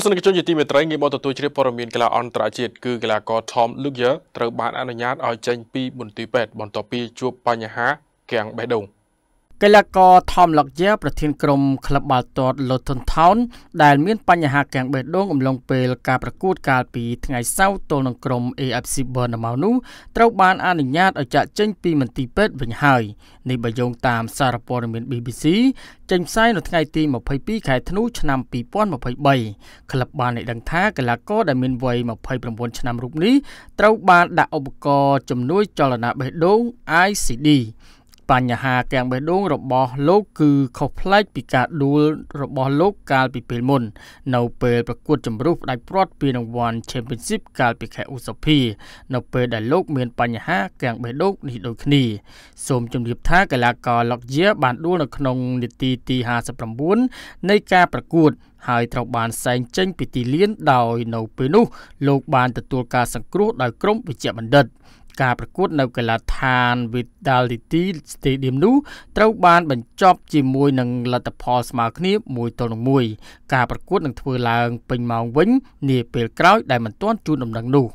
ស្សនិកជនជាទីមេត្រីងាកមកទទួលជ្រាបព័ត៌មានកីឡាអន្តរជាតិគឺកីឡាករ Tom Lugyer ត្រូវបានអនុញ្ញាតឲ្យចេញពីមន្ទីរពេទ្យបន្ទាប់ពី ជួបបញ្ហាគាំងបេះដូង។កីឡាករថមឡុកយ៉ាប្រធានក្រុមក្លឹបបាល់ទាត់ Luton Town ដែលមានបញ្ហាកាំងបេះដូងអំឡុងពេលការប្រកួតកាលពីថ្ងៃសៅរ៍ទល់នឹងក្រុម AFC Bournemouth នោះត្រូវបានអនុញ្ញាតឲ្យចាក់ចេញពីមន្ទីរពេទ្យវិញហើយនេះបើយោងតាមសារព័ត៌មាន BBC ចេញផ្សាយនៅថ្ងៃទី22ខែធ្នូឆ្នាំ2023ក្លឹបបានបានដឹងថាកីឡាករដែលមានវ័យ29ឆ្នាំរូបនេះត្រូវបានដាក់ឧបករណ៍ជំនួយចលនាបេះដូង ICD បញ្ហាទាំងបេះដូងរបស់ លោកគឺខុសប្លែកពីការដួលរបស់លោកកាលពីពេលមុន នៅពេលប្រកួតជម្រុះផ្ដាច់ព្រាត់ពីរង្វាន់ Championship កាលពីខែឧសភានៅពេលដែលលោក មាន បញ្ហាទាំងបេះដូងនេះដូចគ្នាសូមជម្រាបថាកីឡាករឡុកជាបានដួលនៅក្នុងនាទីទី59នៃការប្រកួត ហើយត្រូវបានសែងចេញពីទីលានដោយនៅពេលនោះលោកបានទទួលការសង្គ្រោះដោយក្រុមវិជ្ជបណ្ឌិតការប្រកួតនៅកីឡដ្ឋាន Vitality Stadium នោះត្រូវបានបញ្ចប់ជាមួយនឹងលទ្ធផលស្មើគ្នា1ទល់នឹង1ការប្រកួតនឹងធ្វើឡើងពេញម៉ោងវិញនាពេលក្រោយដែលមិនទាន់ជូនដំណឹងនោះ